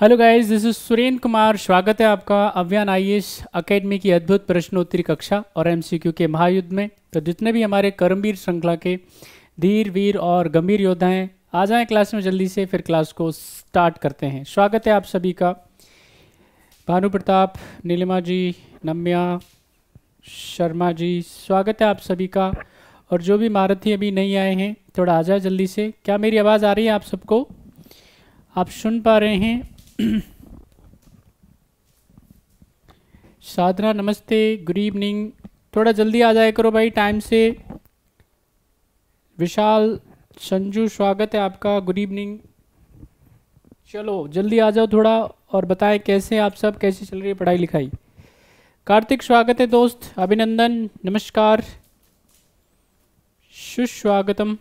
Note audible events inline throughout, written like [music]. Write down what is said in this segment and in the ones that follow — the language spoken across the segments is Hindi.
hello guys this is Surendra Kumar स्वागत है आपका अव्यान आई एकेडमी की अद्भुत प्रश्नोत्तरी कक्षा और एमसीक्यू के महायुद्ध में तो जितने भी हमारे कर्मवीर श्रृंखला के धीर वीर और गंभीर योद्धा हैं आ जाएं क्लास में जल्दी से फिर क्लास को स्टार्ट करते हैं स्वागत है आप सभी का भानु प्रताप नीलिमा जी नम्या शर्मा जी स्वागत है आप सभी का और जो भी महारथी अभी नहीं आए हैं थोड़ा आ जाए जल्दी से क्या मेरी आवाज़ आ रही है आप सबको आप सुन पा रहे हैं [clears throat] साधना नमस्ते गुड इवनिंग थोड़ा जल्दी आ जाया करो भाई टाइम से विशाल संजू स्वागत है आपका गुड इवनिंग चलो जल्दी आ जाओ थोड़ा और बताएं कैसे आप सब कैसे चल रही है पढ़ाई लिखाई कार्तिक स्वागत है दोस्त अभिनंदन नमस्कार सुस्वागतम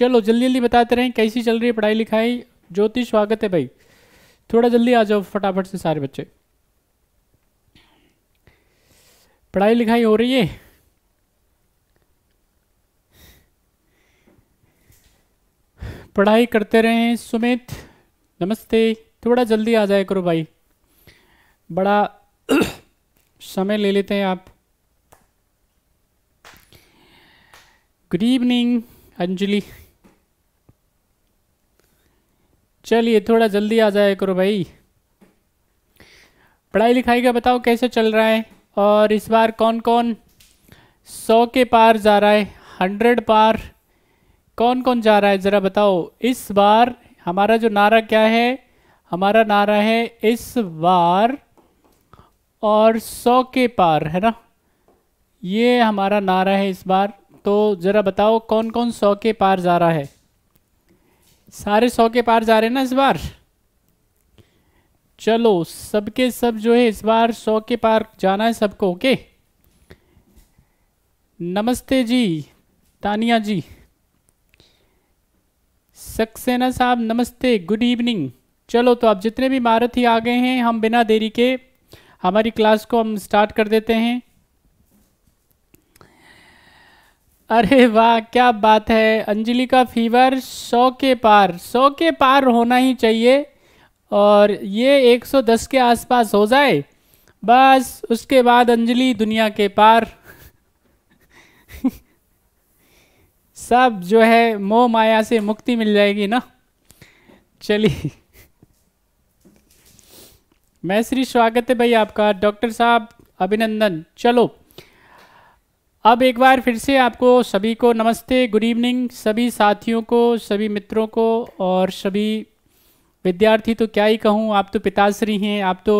चलो जल्दी जल्दी बताते रहें कैसी चल रही है पढ़ाई लिखाई ज्योति स्वागत है भाई थोड़ा जल्दी आ जाओ फटाफट से सारे बच्चे पढ़ाई लिखाई हो रही है पढ़ाई करते रहें सुमित नमस्ते थोड़ा जल्दी आ जाए करो भाई बड़ा [clears throat] समय ले लेते हैं आप गुड इवनिंग अंजलि चलिए थोड़ा जल्दी आ जाए करो भाई पढ़ाई लिखाई का बताओ कैसे चल रहा है और इस बार कौन कौन सौ के पार जा रहा है हंड्रेड पार कौन कौन जा रहा है ज़रा बताओ इस बार हमारा जो नारा क्या है हमारा नारा है इस बार और सौ के पार है ना ये हमारा नारा है इस बार तो ज़रा बताओ कौन कौन सौ के पार जा रहा है सारे सौ के पार जा रहे हैं ना इस बार चलो सबके सब जो है इस बार सौ के पार जाना है सबको ओके नमस्ते जी तानिया जी सक्सेना साहब नमस्ते गुड इवनिंग चलो तो आप जितने भी मारथी आ गए हैं हम बिना देरी के हमारी क्लास को हम स्टार्ट कर देते हैं अरे वाह क्या बात है अंजलि का फीवर सौ के पार सौ के पार होना ही चाहिए और ये 110 के आसपास हो जाए बस उसके बाद अंजलि दुनिया के पार [laughs] सब जो है मोह माया से मुक्ति मिल जाएगी ना चलिए मैं श्री स्वागत है भाई आपका डॉक्टर साहब अभिनंदन चलो अब एक बार फिर से आपको सभी को नमस्ते गुड इवनिंग सभी साथियों को सभी मित्रों को और सभी विद्यार्थी तो क्या ही कहूँ आप तो पिताश्री हैं आप तो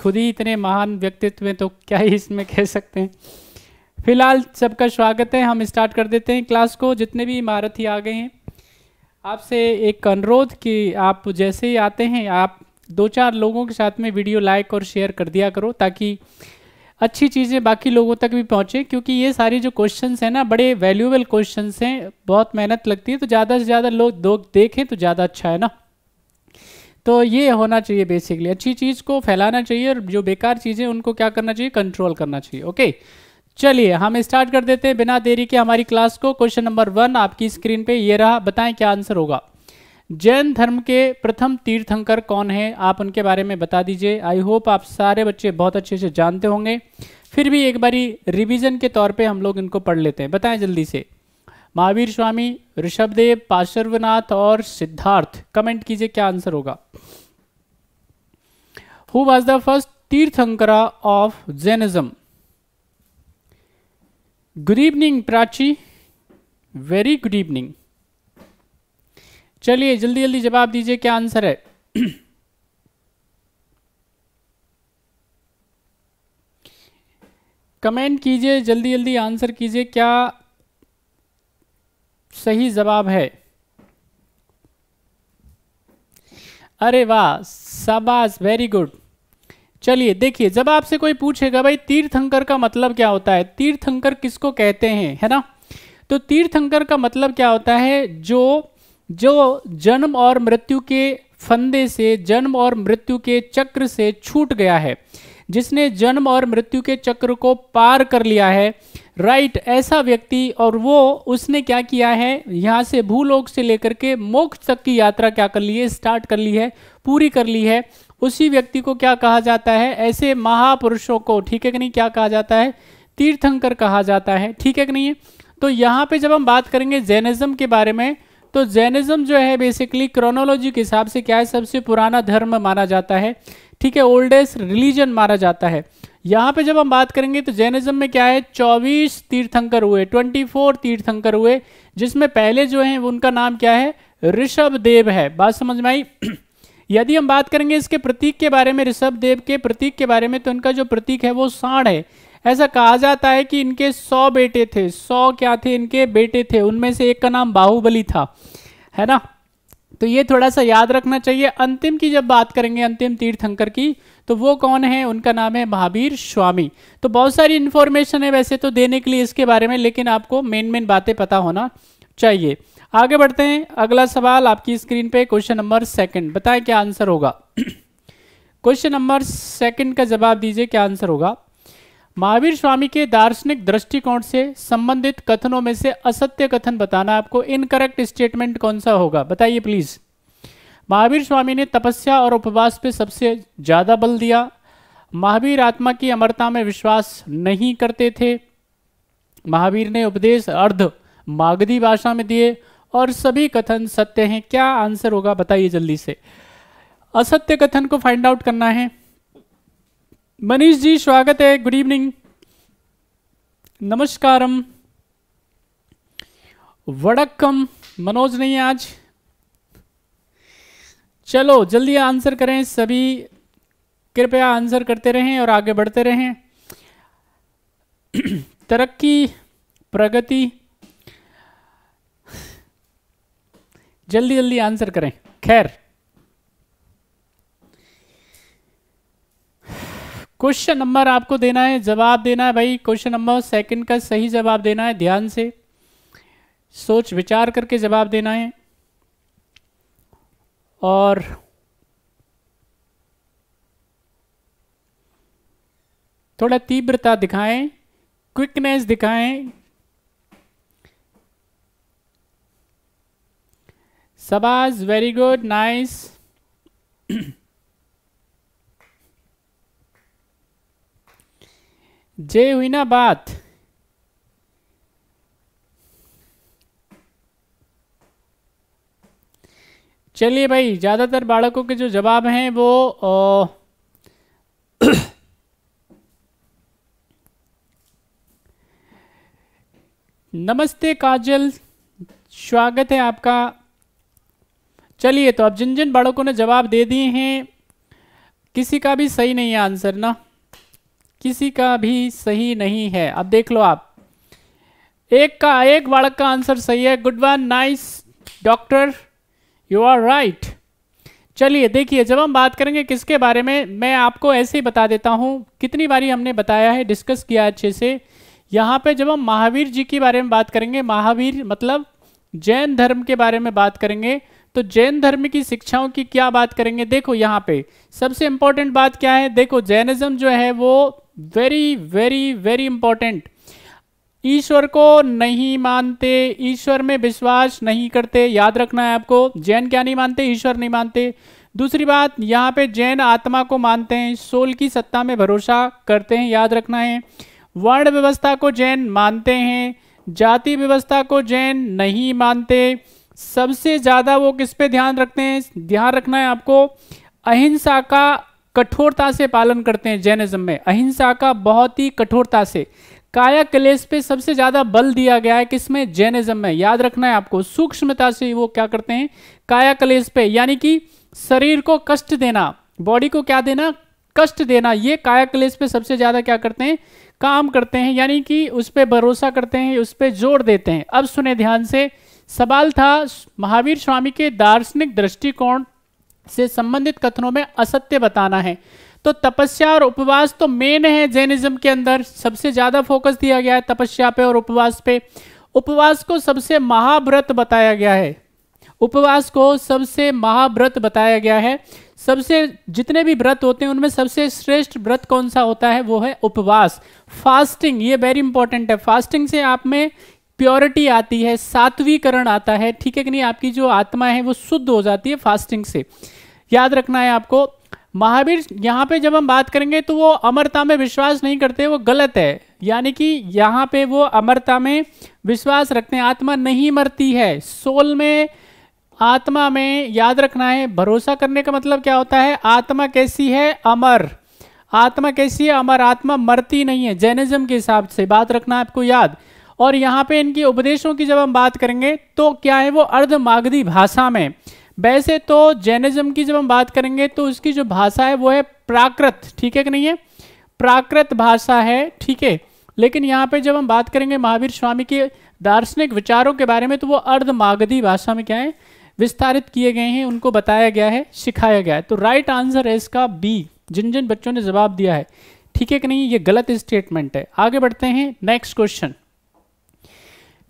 खुद ही इतने महान व्यक्तित्व हैं तो क्या ही इसमें कह सकते हैं फिलहाल सबका स्वागत है हम स्टार्ट कर देते हैं क्लास को जितने भी इमारती आ गए हैं आपसे एक अनुरोध कि आप जैसे ही आते हैं आप दो चार लोगों के साथ में वीडियो लाइक और शेयर कर दिया करो ताकि अच्छी चीज़ें बाकी लोगों तक भी पहुँचे क्योंकि ये सारी जो क्वेश्चन हैं ना बड़े वैल्यूएबल क्वेश्चन हैं बहुत मेहनत लगती है तो ज़्यादा से ज़्यादा लोग देखें तो ज़्यादा अच्छा है ना तो ये होना चाहिए बेसिकली अच्छी चीज़ को फैलाना चाहिए और जो बेकार चीज़ें उनको क्या करना चाहिए कंट्रोल करना चाहिए ओके चलिए हम स्टार्ट कर देते हैं बिना देरी के हमारी क्लास को क्वेश्चन नंबर वन आपकी स्क्रीन पे ये रहा बताएं क्या आंसर होगा जैन धर्म के प्रथम तीर्थंकर कौन है आप उनके बारे में बता दीजिए आई होप आप सारे बच्चे बहुत अच्छे से जानते होंगे फिर भी एक बारी रिवीजन के तौर पे हम लोग इनको पढ़ लेते हैं बताएं जल्दी से महावीर स्वामी ऋषभदेव पार्श्वनाथ और सिद्धार्थ कमेंट कीजिए क्या आंसर होगा who was the first Tirthankara of Jainism good evening Prachi very good evening चलिए जल्दी जल्दी जवाब दीजिए क्या आंसर है [clears throat] कमेंट कीजिए जल्दी जल्दी आंसर कीजिए क्या सही जवाब है अरे वाह शाबाश वेरी गुड चलिए देखिए जब आपसे कोई पूछेगा भाई तीर्थंकर का मतलब क्या होता है तीर्थंकर किसको कहते हैं है ना तो तीर्थंकर का मतलब क्या होता है जो जो जन्म और मृत्यु के फंदे से जन्म और मृत्यु के चक्र से छूट गया है जिसने जन्म और मृत्यु के चक्र को पार कर लिया है राइट ऐसा व्यक्ति और वो उसने क्या किया है यहाँ से भूलोक से लेकर के मोक्ष तक की यात्रा क्या कर ली है स्टार्ट कर ली है पूरी कर ली है उसी व्यक्ति को क्या कहा जाता है ऐसे महापुरुषों को ठीक है कि नहीं क्या कहा जाता है तीर्थंकर कहा जाता है ठीक है कि नहीं तो यहाँ पे जब हम बात करेंगे जैनिज्म के बारे में तो जैनिज्म जो है बेसिकली क्रोनोलॉजी के हिसाब से क्या है सबसे पुराना धर्म माना जाता है ठीक है ओल्डेस्ट रिलीजन माना जाता है यहाँ पे जब हम बात करेंगे तो जैनिज्म में क्या है 24 तीर्थंकर हुए 24 तीर्थंकर हुए जिसमें पहले जो है उनका नाम क्या है ऋषभ देव है बात समझ में आई [clears throat] यदि हम बात करेंगे इसके प्रतीक के बारे में ऋषभ देव के प्रतीक के बारे में तो इनका जो प्रतीक है वो साढ़ है ऐसा कहा जाता है कि इनके सौ बेटे थे सौ क्या थे इनके बेटे थे उनमें से एक का नाम बाहुबली था है ना तो ये थोड़ा सा याद रखना चाहिए अंतिम की जब बात करेंगे अंतिम तीर्थंकर की तो वो कौन है उनका नाम है महावीर स्वामी तो बहुत सारी इन्फॉर्मेशन है वैसे तो देने के लिए इसके बारे में लेकिन आपको मेन मेन बातें पता होना चाहिए आगे बढ़ते हैं अगला सवाल आपकी स्क्रीन पे क्वेश्चन नंबर सेकंड बताएं क्या आंसर होगा क्वेश्चन नंबर सेकंड का जवाब दीजिए क्या आंसर होगा महावीर स्वामी के दार्शनिक दृष्टिकोण से संबंधित कथनों में से असत्य कथन बताना आपको इनकरेक्ट स्टेटमेंट कौन सा होगा बताइए प्लीज महावीर स्वामी ने तपस्या और उपवास पे सबसे ज्यादा बल दिया महावीर आत्मा की अमरता में विश्वास नहीं करते थे महावीर ने उपदेश अर्ध मागधी भाषा में दिए और सभी कथन सत्य हैं क्या आंसर होगा बताइए जल्दी से असत्य कथन को फाइंड आउट करना है मनीष जी स्वागत है गुड इवनिंग नमस्कार वड़क्कम मनोज नहीं आज चलो जल्दी आंसर करें सभी कृपया आंसर करते रहें और आगे बढ़ते रहें [clears throat] तरक्की प्रगति जल्दी जल्दी आंसर करें खैर क्वेश्चन नंबर आपको देना है जवाब देना है भाई क्वेश्चन नंबर सेकंड का सही जवाब देना है ध्यान से सोच विचार करके जवाब देना है और थोड़ा तीव्रता दिखाएं क्विकनेस दिखाएं सबाज वेरी गुड नाइस जे हुई ना बात चलिए भाई ज़्यादातर बालकों के जो जवाब हैं वो ओ, नमस्ते काजल स्वागत है आपका चलिए तो अब जिन जिन बाड़कों ने जवाब दे दिए हैं किसी का भी सही नहीं है आंसर ना किसी का भी सही नहीं है अब देख लो आप एक का एक बालक का आंसर सही है good one nice doctor you are right चलिए देखिए जब हम बात करेंगे किसके बारे में मैं आपको ऐसे ही बता देता हूँ कितनी बारी हमने बताया है डिस्कस किया अच्छे से यहाँ पे जब हम महावीर जी के बारे में बात करेंगे महावीर मतलब जैन धर्म के बारे में बात करेंगे तो जैन धर्म की शिक्षाओं की क्या बात करेंगे देखो यहाँ पे सबसे इंपॉर्टेंट बात क्या है देखो जैनिज्म जो है वो वेरी वेरी वेरी इंपॉर्टेंट ईश्वर को नहीं मानते ईश्वर में विश्वास नहीं करते याद रखना है आपको जैन क्या नहीं मानते ईश्वर नहीं मानते दूसरी बात यहाँ पे जैन आत्मा को मानते हैं सोल की सत्ता में भरोसा करते हैं याद रखना है वर्ण व्यवस्था को जैन मानते हैं जाति व्यवस्था को जैन नहीं मानते सबसे ज़्यादा वो किस पे ध्यान रखते हैं ध्यान रखना है आपको अहिंसा का कठोरता से पालन करते हैं जैनिज्म में अहिंसा का बहुत ही कठोरता से काया कलेश पे सबसे ज़्यादा बल दिया गया है किसमें जैनिज्म में याद रखना है आपको सूक्ष्मता से वो क्या करते हैं काया कलेश पे यानी कि शरीर को कष्ट देना बॉडी को क्या देना कष्ट देना ये काया कलेश पे सबसे ज़्यादा क्या करते हैं काम करते हैं यानी कि उस पर भरोसा करते हैं उस पर जोर देते हैं अब सुने ध्यान से सवाल था महावीर स्वामी के दार्शनिक दृष्टिकोण से संबंधित कथनों में असत्य बताना है तो तपस्या और उपवास तो मेन है जैनिज्म के अंदर सबसे ज्यादा फोकस दिया गया है तपस्या पे और उपवास पे उपवास को सबसे महाव्रत बताया गया है उपवास को सबसे महाव्रत बताया गया है सबसे जितने भी व्रत होते हैं उनमें सबसे श्रेष्ठ व्रत कौन सा होता है वो है उपवास फास्टिंग ये वेरी इंपॉर्टेंट है फास्टिंग से आप में प्योरिटी आती है सात्वीकरण आता है ठीक है कि नहीं आपकी जो आत्मा है वो शुद्ध हो जाती है फास्टिंग से याद रखना है आपको महावीर यहाँ पे जब हम बात करेंगे तो वो अमरता में विश्वास नहीं करते वो गलत है यानी कि यहाँ पे वो अमरता में विश्वास रखते हैं आत्मा नहीं मरती है सोल में आत्मा में याद रखना है भरोसा करने का मतलब क्या होता है आत्मा कैसी है अमर आत्मा कैसी है अमर आत्मा मरती नहीं है जैनिज्म के हिसाब से बात रखना आपको याद और यहाँ पे इनके उपदेशों की जब हम बात करेंगे तो क्या है वो अर्धमागधी भाषा में वैसे तो जैनिज्म की जब हम बात करेंगे तो उसकी जो भाषा है वो है प्राकृत ठीक है कि नहीं है प्राकृत भाषा है ठीक है लेकिन यहाँ पे जब हम बात करेंगे महावीर स्वामी के दार्शनिक विचारों के बारे में तो वो अर्धमागधी भाषा में क्या है विस्तारित किए गए हैं उनको बताया गया है सिखाया गया है तो राइट आंसर है इसका बी जिन जिन बच्चों ने जवाब दिया है ठीक है कि नहीं ये गलत स्टेटमेंट है आगे बढ़ते हैं next question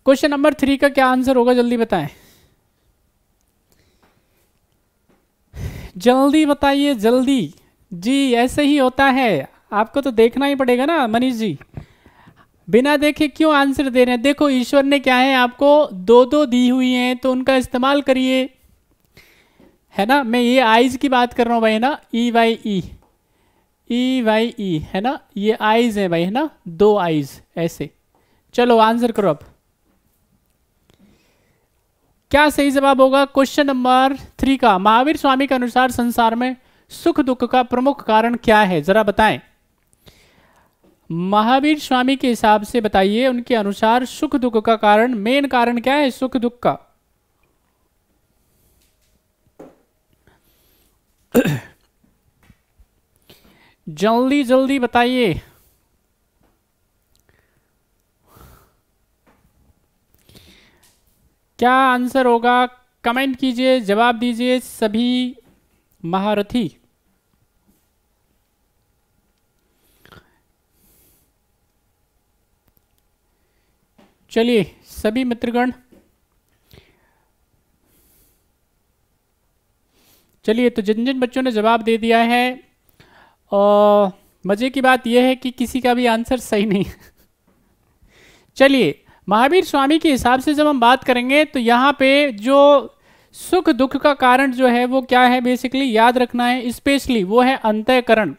question number three का क्या आंसर होगा जल्दी बताएं जल्दी बताइए जल्दी जी ऐसे ही होता है आपको तो देखना ही पड़ेगा ना मनीष जी बिना देखे क्यों आंसर दे रहे हैं देखो ईश्वर ने क्या है आपको दो दो दी हुई हैं तो उनका इस्तेमाल करिए है ना मैं ये आईज की बात कर रहा हूँ भाई है ना ई वाई ई ई वाई ई है ना ये आईज है भाई है ना दो आईज ऐसे चलो आंसर करो अब क्या सही जवाब होगा क्वेश्चन नंबर थ्री का महावीर स्वामी के अनुसार संसार में सुख दुख का प्रमुख कारण क्या है जरा बताएं महावीर स्वामी के हिसाब से बताइए उनके अनुसार सुख दुख का कारण मेन कारण क्या है सुख दुख का [clears throat] जल्दी जल्दी बताइए क्या आंसर होगा कमेंट कीजिए जवाब दीजिए सभी महारथी चलिए सभी मित्रगण चलिए तो जिन जिन बच्चों ने जवाब दे दिया है और मज़े की बात यह है कि किसी का भी आंसर सही नहीं चलिए महावीर स्वामी के हिसाब से जब हम बात करेंगे तो यहाँ पे जो सुख दुख का कारण जो है वो क्या है बेसिकली याद रखना है स्पेशली वो है अंतःकरण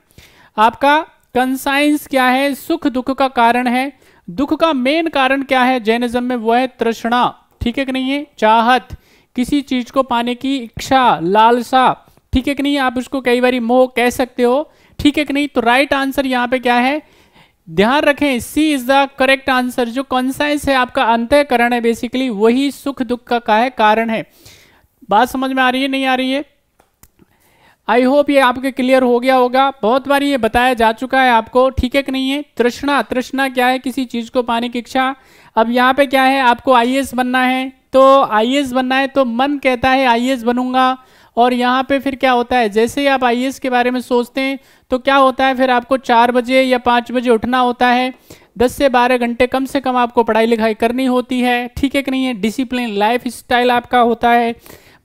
आपका कंसाइंस क्या है सुख दुख का कारण है दुख का मेन कारण क्या है जैनिज्म में वो है तृष्णा ठीक है कि नहीं है चाहत किसी चीज को पाने की इच्छा लालसा ठीक है कि नहीं आप उसको कई बार मोह कह सकते हो ठीक है कि नहीं तो राइट आंसर यहाँ पे क्या है ध्यान रखें C is the correct answer जो कॉन्साइंस है आपका अंतकरण है बेसिकली वही सुख दुख का, का है कारण है बात समझ में आ रही है नहीं आ रही है आई होप ये आपके क्लियर हो गया होगा बहुत बार ये बताया जा चुका है आपको ठीक है कि नहीं है तृष्णा तृष्णा क्या है किसी चीज़ को पाने की इच्छा अब यहाँ पे क्या है आपको आई बनना है तो आई बनना है तो मन कहता है आई बनूंगा और यहाँ पे फिर क्या होता है जैसे ही आप आई के बारे में सोचते हैं तो क्या होता है फिर आपको चार बजे या पाँच बजे उठना होता है दस से बारह घंटे कम से कम आपको पढ़ाई लिखाई करनी होती है ठीक है कि नहीं है डिसिप्लिन लाइफ स्टाइल आपका होता है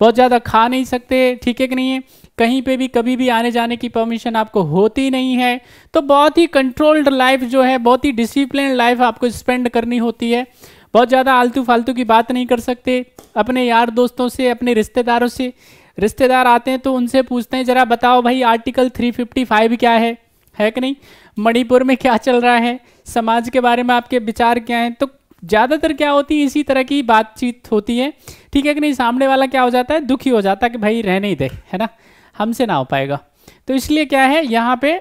बहुत ज़्यादा खा नहीं सकते ठीक है कि नहीं है कहीं पे भी कभी भी आने जाने की परमिशन आपको होती नहीं है तो बहुत ही कंट्रोल्ड लाइफ जो है बहुत ही डिसिप्लिन लाइफ आपको स्पेंड करनी होती है बहुत ज़्यादा आलतू फालतू की बात नहीं कर सकते अपने यार दोस्तों से अपने रिश्तेदारों से रिश्तेदार आते हैं तो उनसे पूछते हैं जरा बताओ भाई आर्टिकल 355 क्या है है कि नहीं मणिपुर में क्या चल रहा है समाज के बारे में आपके विचार क्या हैं तो ज़्यादातर क्या होती है इसी तरह की बातचीत होती है ठीक है कि नहीं सामने वाला क्या हो जाता है दुखी हो जाता है कि भाई रहने ही दे है ना हमसे ना हो पाएगा तो इसलिए क्या है यहाँ पे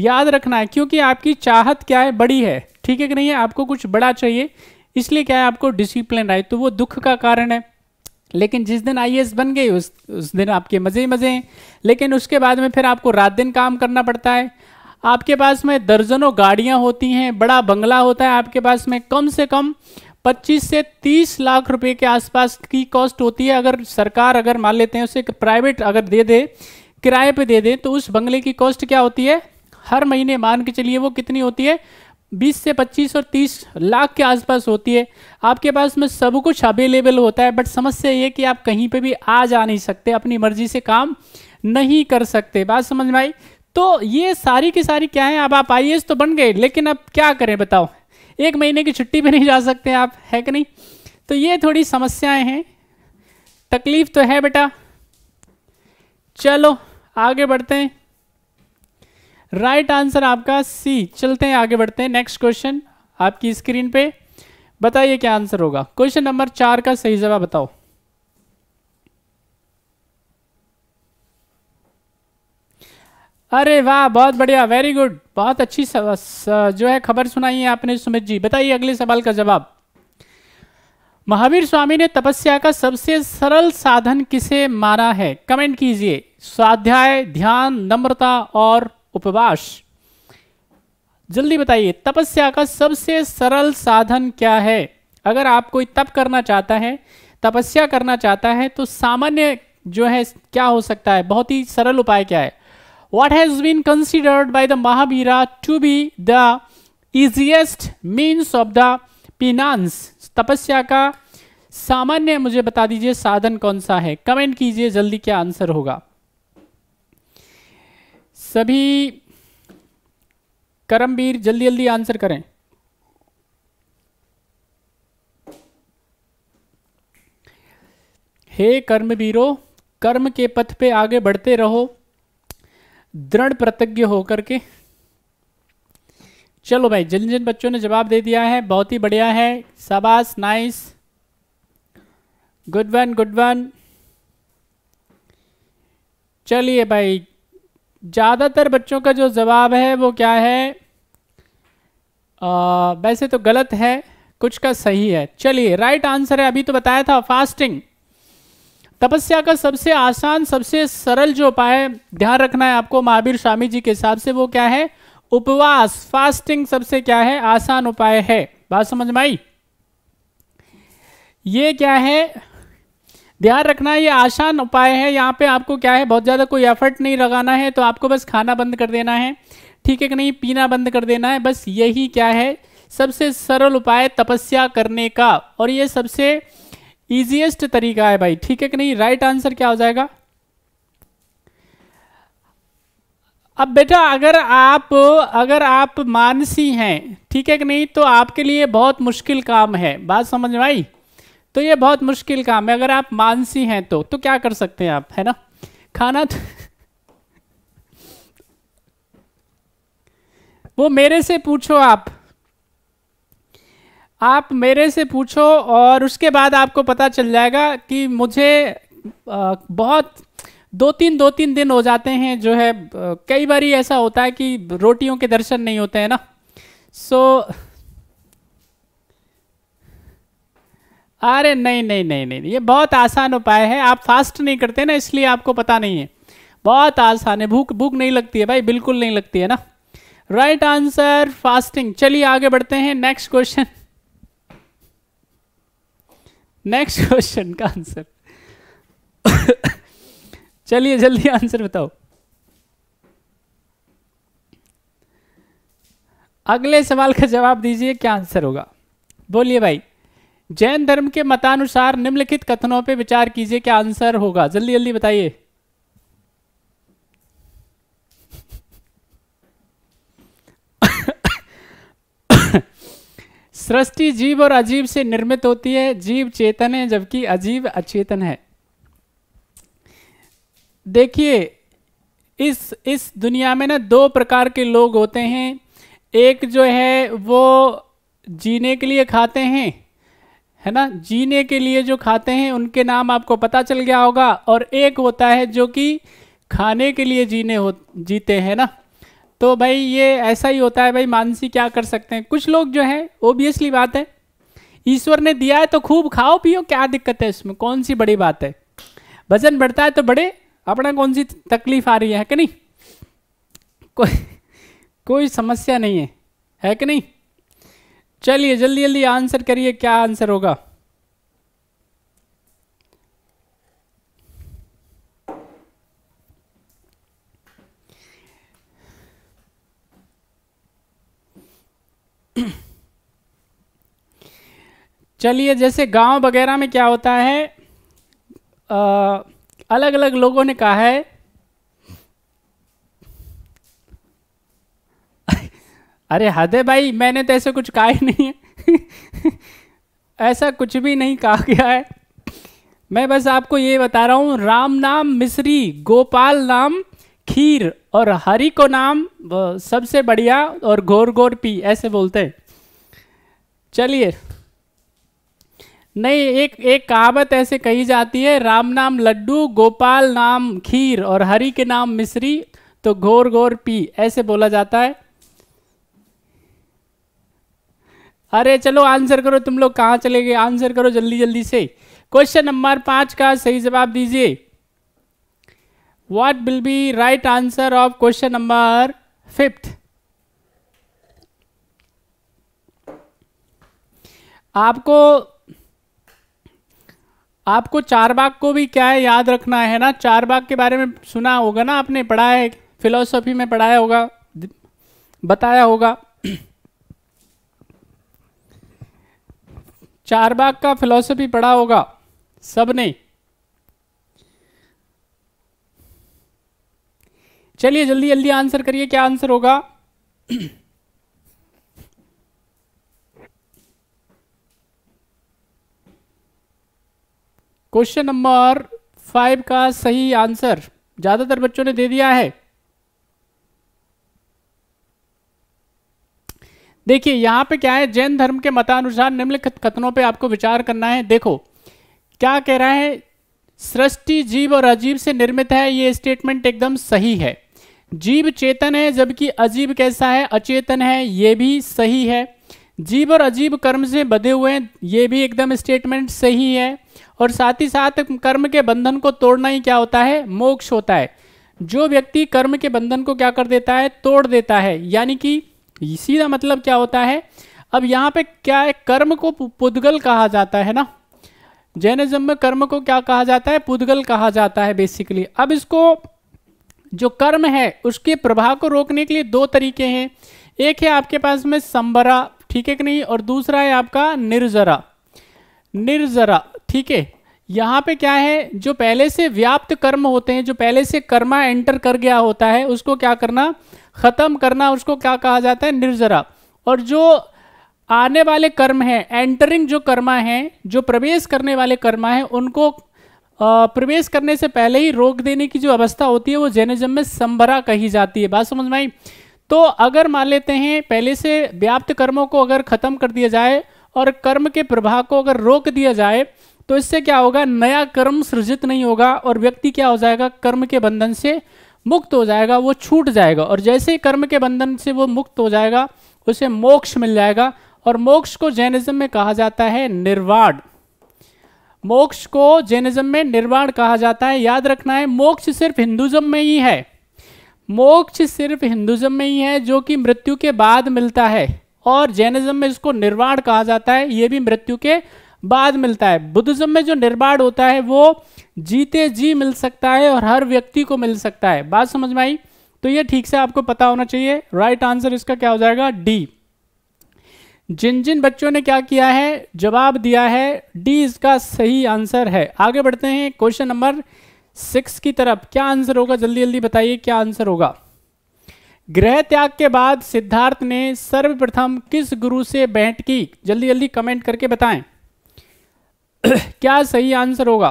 याद रखना है क्योंकि आपकी चाहत क्या है बड़ी है ठीक है कि नहीं है आपको कुछ बड़ा चाहिए इसलिए क्या है आपको डिसिप्लिन आई तो वो दुख का कारण है लेकिन जिस दिन आई बन गई उस उस दिन आपके मज़े ही मज़े हैं लेकिन उसके बाद में फिर आपको रात दिन काम करना पड़ता है आपके पास में दर्जनों गाड़ियां होती हैं बड़ा बंगला होता है आपके पास में कम से कम 25 से 30 लाख रुपए के आसपास की कॉस्ट होती है अगर सरकार अगर मान लेते हैं उसे प्राइवेट अगर दे दे किराए पे दे दे तो उस बंगले की कॉस्ट क्या होती है हर महीने मान के चलिए वो कितनी होती है 20 से 25 और 30 लाख के आसपास होती है आपके पास में सब कुछ अवेलेबल होता है बट समस्या ये कि आप कहीं पे भी आ जा नहीं सकते अपनी मर्जी से काम नहीं कर सकते बात समझ में आई तो ये सारी की सारी क्या है अब आप आई तो बन गए लेकिन अब क्या करें बताओ एक महीने की छुट्टी भी नहीं जा सकते आप है कि नहीं तो ये थोड़ी समस्याएं हैं तकलीफ तो है बेटा चलो आगे बढ़ते हैं राइट right आंसर आपका सी चलते हैं आगे बढ़ते हैं नेक्स्ट क्वेश्चन आपकी स्क्रीन पे बताइए क्या आंसर होगा क्वेश्चन नंबर चार का सही जवाब बताओ अरे वाह बहुत बढ़िया वेरी गुड बहुत अच्छी स, जो है खबर सुनाई है आपने सुमित जी बताइए अगले सवाल का जवाब महावीर स्वामी ने तपस्या का सबसे सरल साधन किसे माना है कमेंट कीजिए स्वाध्याय ध्यान नम्रता और उपवास जल्दी बताइए तपस्या का सबसे सरल साधन क्या है अगर आप कोई तप करना चाहता है तपस्या करना चाहता है तो सामान्य जो है क्या हो सकता है बहुत ही सरल उपाय क्या है what has been considered by the Mahavira to be the easiest means of the penance तपस्या का सामान्य मुझे बता दीजिए साधन कौन सा है कमेंट कीजिए जल्दी क्या आंसर होगा सभी करमवीर जल्दी जल्दी आंसर करें हे कर्मवीरों कर्म के पथ पे आगे बढ़ते रहो दृढ़ प्रतज्ञ होकर के चलो भाई जिन जिन बच्चों ने जवाब दे दिया है बहुत ही बढ़िया है शाबाश nice good one good one चलिए भाई ज़्यादातर बच्चों का जो जवाब है वो क्या है आ, वैसे तो गलत है कुछ का सही है चलिए राइट आंसर है अभी तो बताया था फास्टिंग तपस्या का सबसे आसान सबसे सरल जो उपाय ध्यान रखना है आपको महावीर स्वामी जी के हिसाब से वो क्या है उपवास फास्टिंग सबसे क्या है आसान उपाय है बात समझ में आई ये क्या है ध्यान रखना ये आसान उपाय है यहाँ पे आपको क्या है बहुत ज़्यादा कोई एफर्ट नहीं लगाना है तो आपको बस खाना बंद कर देना है ठीक है कि नहीं पीना बंद कर देना है बस यही क्या है सबसे सरल उपाय तपस्या करने का और ये सबसे ईजिएस्ट तरीका है भाई ठीक है कि नहीं राइट आंसर क्या हो जाएगा अब बेटा अगर आप अगर आप मानसी हैं ठीक है कि नहीं तो आपके लिए बहुत मुश्किल काम है बात समझ में आई तो ये बहुत मुश्किल काम है अगर आप मानसी हैं तो तो क्या कर सकते हैं आप है ना खाना तो वो मेरे से पूछो आप आप मेरे से पूछो और उसके बाद आपको पता चल जाएगा कि मुझे बहुत दो तीन दो तीन दिन हो जाते हैं जो है कई बार ऐसा होता है कि रोटियों के दर्शन नहीं होते हैं ना सो so, अरे नहीं नहीं नहीं नहीं ये बहुत आसान उपाय है आप फास्ट नहीं करते ना इसलिए आपको पता नहीं है बहुत आसान है भूख भूख नहीं लगती है भाई बिल्कुल नहीं लगती है ना राइट आंसर फास्टिंग चलिए आगे बढ़ते हैं नेक्स्ट क्वेश्चन नेक्स्ट क्वेश्चन का आंसर चलिए जल्दी आंसर बताओ अगले सवाल का जवाब दीजिए क्या आंसर होगा बोलिए भाई जैन धर्म के मतानुसार निम्नलिखित कथनों पर विचार कीजिए क्या आंसर होगा जल्दी जल्दी बताइए सृष्टि जीव और अजीव से निर्मित होती है जीव चेतन है जबकि अजीव अचेतन है देखिए इस इस दुनिया में ना दो प्रकार के लोग होते हैं एक जो है वो जीने के लिए खाते हैं है ना जीने के लिए जो खाते हैं उनके नाम आपको पता चल गया होगा और एक होता है जो कि खाने के लिए जीने हो जीते हैं ना तो भाई ये ऐसा ही होता है भाई मानसी क्या कर सकते हैं कुछ लोग जो हैं ओबियसली बात है ईश्वर ने दिया है तो खूब खाओ पियो क्या दिक्कत है इसमें कौन सी बड़ी बात है वजन बढ़ता है तो बड़े अपना कौन सी तकलीफ आ रही है कि नहीं कोई कोई समस्या नहीं है है कि नहीं चलिए जल्दी जल्दी आंसर करिए क्या आंसर होगा चलिए जैसे गांव वगैरह में क्या होता है आ, अलग अलग लोगों ने कहा है अरे हदे भाई मैंने तो ऐसे कुछ कहा ही नहीं है [laughs] ऐसा कुछ भी नहीं कहा गया है मैं बस आपको ये बता रहा हूँ राम नाम मिश्री गोपाल नाम खीर और हरि को नाम सबसे बढ़िया और घोर घोर पी ऐसे बोलते हैं चलिए नहीं एक एक कहावत ऐसे कही जाती है राम नाम लड्डू गोपाल नाम खीर और हरि के नाम मिश्री तो घोर घोर पी ऐसे बोला जाता है अरे चलो आंसर करो तुम लोग कहाँ चले गए आंसर करो जल्दी जल्दी से क्वेश्चन नंबर पाँच का सही जवाब दीजिए what will be right answer of question number fifth आपको आपको चार बाग को भी क्या है याद रखना है ना चार बाग के बारे में सुना होगा ना आपने पढ़ा है फिलोसॉफी में पढ़ाया होगा बताया होगा चारबाग का फिलोसफी पढ़ा होगा सबने चलिए जल्दी जल्दी आंसर करिए क्या आंसर होगा क्वेश्चन नंबर फाइव का सही आंसर ज्यादातर बच्चों ने दे दिया है देखिए यहाँ पे क्या है जैन धर्म के मतानुसार निम्नलिखित कथनों पे आपको विचार करना है देखो क्या कह रहा है सृष्टि जीव और अजीब से निर्मित है ये स्टेटमेंट एकदम सही है जीव चेतन है जबकि अजीब कैसा है अचेतन है ये भी सही है जीव और अजीब कर्म से बधे हुए हैं ये भी एकदम स्टेटमेंट सही है और साथ ही साथ कर्म के बंधन को तोड़ना ही क्या होता है मोक्ष होता है जो व्यक्ति कर्म के बंधन को क्या कर देता है तोड़ देता है यानी कि सीधा मतलब क्या होता है अब यहाँ पे क्या है कर्म को पुद्गल कहा जाता है ना जैनिज्म में कर्म को क्या कहा जाता है पुद्गल कहा जाता है बेसिकली अब इसको जो कर्म है उसके प्रभाव को रोकने के लिए दो तरीके हैं एक है आपके पास में संबरा ठीक है कि नहीं और दूसरा है आपका निर्जरा निर्जरा ठीक है यहाँ पे क्या है जो पहले से व्याप्त कर्म होते हैं जो पहले से कर्मा एंटर कर गया होता है उसको क्या करना ख़त्म करना उसको क्या कहा जाता है निर्जरा और जो आने वाले कर्म हैं एंटरिंग जो कर्मा हैं जो प्रवेश करने वाले कर्मा हैं उनको प्रवेश करने से पहले ही रोक देने की जो अवस्था होती है वो जैनिज्म में संभरा कही जाती है बात समझ में आई तो अगर मान लेते हैं पहले से व्याप्त कर्मों को अगर ख़त्म कर दिया जाए और कर्म के प्रभाव को अगर रोक दिया जाए तो इससे क्या होगा नया कर्म सृजित नहीं होगा और व्यक्ति क्या हो जाएगा कर्म के बंधन से मुक्त हो जाएगा वो छूट जाएगा और जैसे ही कर्म के बंधन से वो मुक्त हो जाएगा उसे मोक्ष मिल जाएगा और मोक्ष को जैनिज्म में कहा जाता है निर्वाण मोक्ष को जैनिज्म में निर्वाण कहा जाता है याद रखना है मोक्ष सिर्फ हिंदुज्म में ही है मोक्ष सिर्फ हिंदुज्म में ही है जो कि मृत्यु के बाद मिलता है और जैनिज्म में इसको निर्वाण कहा जाता है ये भी मृत्यु के बाद मिलता है बुद्धिज्म में जो निर्वाण होता है वो जीते जी मिल सकता है और हर व्यक्ति को मिल सकता है बात समझ में आई तो ये ठीक से आपको पता होना चाहिए राइट आंसर इसका क्या हो जाएगा डी जिन जिन बच्चों ने क्या किया है जवाब दिया है डी इसका सही आंसर है आगे बढ़ते हैं क्वेश्चन नंबर सिक्स की तरफ क्या आंसर होगा जल्दी जल्दी बताइए क्या आंसर होगा ग्रह त्याग के बाद सिद्धार्थ ने सर्वप्रथम किस गुरु से भेंट की जल्दी जल्दी कमेंट करके बताएं [coughs] क्या सही आंसर होगा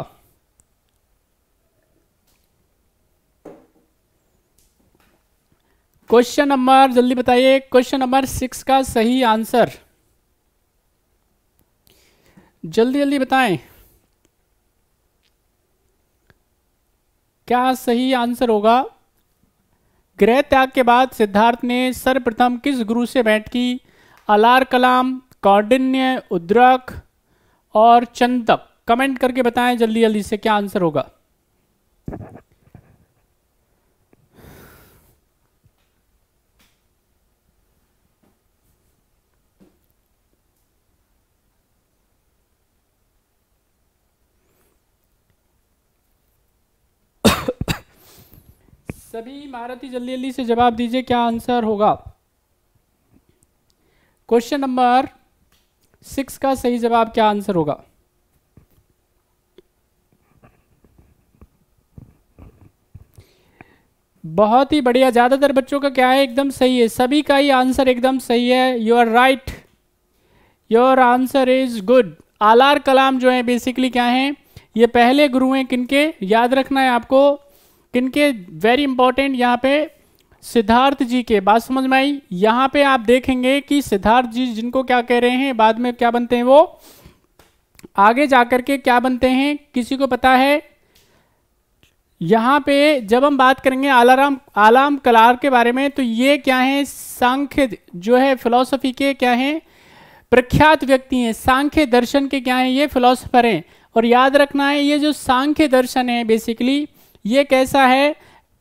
क्वेश्चन नंबर जल्दी बताइए क्वेश्चन नंबर सिक्स का सही आंसर जल्दी जल्दी बताएं क्या सही आंसर होगा गृह त्याग के बाद सिद्धार्थ ने सर्वप्रथम किस गुरु से भेंट की अलार कलाम कौंडिन्य उद्रक और चंदक कमेंट करके बताएं जल्दी जल्दी से क्या आंसर होगा सभी महारथी जल्दी जल्दी से जवाब दीजिए क्या आंसर होगा क्वेश्चन नंबर सिक्स का सही जवाब क्या आंसर होगा बहुत ही बढ़िया ज़्यादातर बच्चों का क्या है एकदम सही है सभी का ही आंसर एकदम सही है you are right your answer is good Alara Kalama जो है बेसिकली क्या है ये पहले गुरु हैं किनके याद रखना है आपको किनके वेरी इंपॉर्टेंट यहाँ पे सिद्धार्थ जी के बात समझ में आई यहाँ पे आप देखेंगे कि सिद्धार्थ जी जिनको क्या कह रहे हैं बाद में क्या बनते हैं वो आगे जाकर के क्या बनते हैं किसी को पता है यहाँ पे जब हम बात करेंगे आलाराम आलाम कलार के बारे में तो ये क्या है सांख्य जो है फिलोसफी के क्या हैं प्रख्यात व्यक्ति हैं सांख्य दर्शन के क्या हैं ये फिलोसफर हैं और याद रखना है ये जो सांख्य दर्शन है बेसिकली ये कैसा है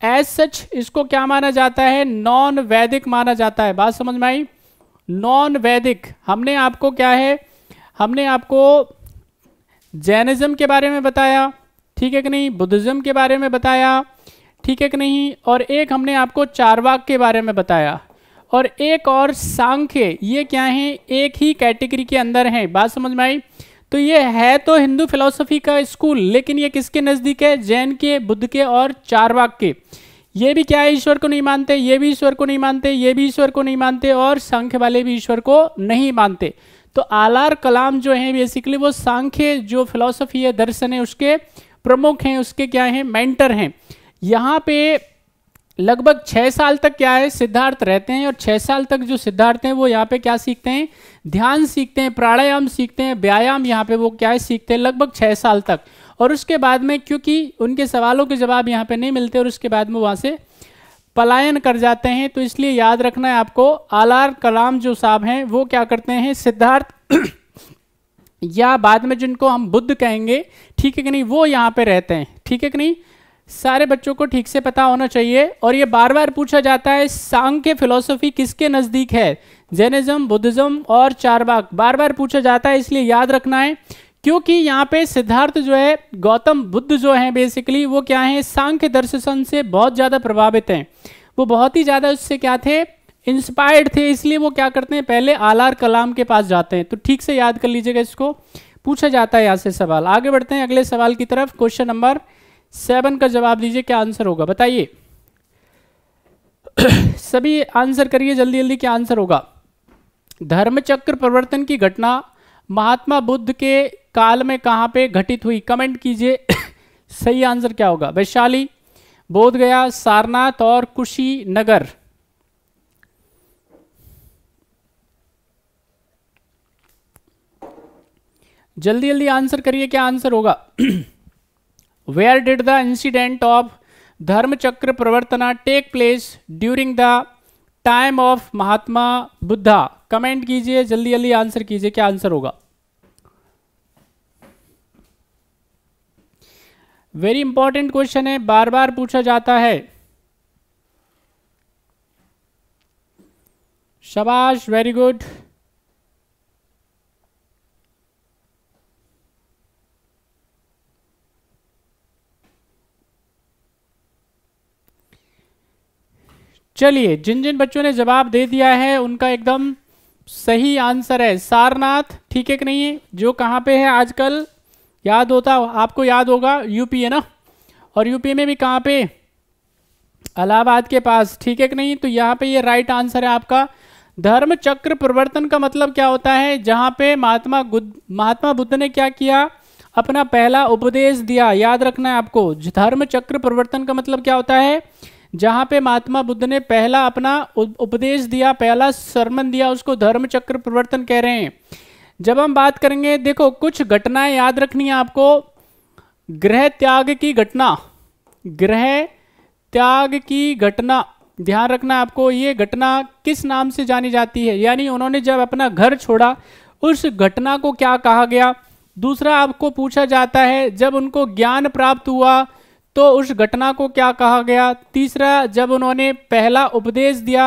एज सच इसको क्या माना जाता है नॉन वैदिक माना जाता है बात समझ में आई नॉन वैदिक हमने आपको क्या है हमने आपको जैनिज्म के बारे में बताया ठीक है कि नहीं बुद्धिज़्म के बारे में बताया ठीक है कि नहीं और एक हमने आपको चारवाक के बारे में बताया और एक और सांख्य ये क्या है एक ही कैटेगरी के अंदर है बात समझ में आई तो ये है तो हिंदू फिलोसफी का स्कूल लेकिन ये किसके नज़दीक है जैन के बुद्ध के और चारवाक के ये भी क्या है ईश्वर को नहीं मानते ये भी ईश्वर को नहीं मानते ये भी ईश्वर को नहीं मानते और संख्य वाले भी ईश्वर को नहीं मानते तो आलार कलाम जो हैं बेसिकली वो सांख्य जो फिलोसफी है दर्शन है उसके प्रमुख हैं उसके क्या हैं मेंटर हैं यहाँ पे लगभग छः साल तक क्या है सिद्धार्थ रहते हैं और छः साल तक जो सिद्धार्थ हैं वो यहाँ पे क्या सीखते हैं ध्यान सीखते हैं प्राणायाम सीखते हैं व्यायाम यहाँ पे वो क्या है सीखते हैं लगभग छः साल तक और उसके बाद में क्योंकि उनके सवालों के जवाब यहाँ पे नहीं मिलते और उसके बाद में वहाँ से पलायन कर जाते हैं तो इसलिए याद रखना है आपको आलार कलाम जो साहब हैं वो क्या करते हैं सिद्धार्थ या बाद में जिनको हम बुद्ध कहेंगे ठीक है कि नहीं वो यहाँ पे रहते हैं ठीक है कि नहीं सारे बच्चों को ठीक से पता होना चाहिए और ये बार बार पूछा जाता है सांग के फिलोसफी किसके नज़दीक है जैनिज्म बुद्धिज्म और चारबाग बार बार पूछा जाता है इसलिए याद रखना है क्योंकि यहाँ पे सिद्धार्थ जो है गौतम बुद्ध जो हैं बेसिकली वो क्या हैं के दर्शन से बहुत ज़्यादा प्रभावित हैं वो बहुत ही ज़्यादा उससे क्या थे इंस्पायर्ड थे इसलिए वो क्या करते हैं पहले आलार कलाम के पास जाते हैं तो ठीक से याद कर लीजिएगा इसको पूछा जाता है यहाँ से सवाल आगे बढ़ते हैं अगले सवाल की तरफ क्वेश्चन नंबर सेवन का जवाब दीजिए क्या आंसर होगा बताइए [clears throat] सभी आंसर करिए जल्दी जल्दी क्या आंसर होगा धर्मचक्र प्रवर्तन की घटना महात्मा बुद्ध के काल में कहाँ पे घटित हुई कमेंट कीजिए [clears throat] सही आंसर क्या होगा वैशाली बोधगया सारनाथ और कुशीनगर जल्दी जल्दी आंसर करिए क्या आंसर होगा [clears throat] where did the incident of Dharmachakra Pravartana take place during the time of Mahatma Buddha comment कीजिए जल्दी जल्दी आंसर कीजिए क्या आंसर होगा वेरी इंपॉर्टेंट क्वेश्चन है बार बार पूछा जाता है शबाश वेरी गुड चलिए जिन जिन बच्चों ने जवाब दे दिया है उनका एकदम सही आंसर है सारनाथ ठीक है कि नहीं है जो कहाँ पे है आजकल याद होता आपको याद होगा यूपी है ना और यूपी में भी कहाँ पे अलाहाबाद के पास ठीक है कि नहीं तो यहाँ पे ये राइट आंसर है आपका धर्म चक्र प्रवर्तन का मतलब क्या होता है जहाँ पे महात्मा बुद्ध महात्मा बुद्ध ने क्या किया अपना पहला उपदेश दिया याद रखना है आपको धर्म चक्र प्रवर्तन का मतलब क्या होता है जहाँ पे महात्मा बुद्ध ने पहला अपना उपदेश दिया पहला शर्मन दिया उसको धर्म चक्र प्रवर्तन कह रहे हैं जब हम बात करेंगे देखो कुछ घटनाएं याद रखनी है आपको ग्रह त्याग की घटना ग्रह त्याग की घटना ध्यान रखना आपको ये घटना किस नाम से जानी जाती है यानी उन्होंने जब अपना घर छोड़ा उस घटना को क्या कहा गया दूसरा आपको पूछा जाता है जब उनको ज्ञान प्राप्त हुआ तो उस घटना को क्या कहा गया तीसरा जब उन्होंने पहला उपदेश दिया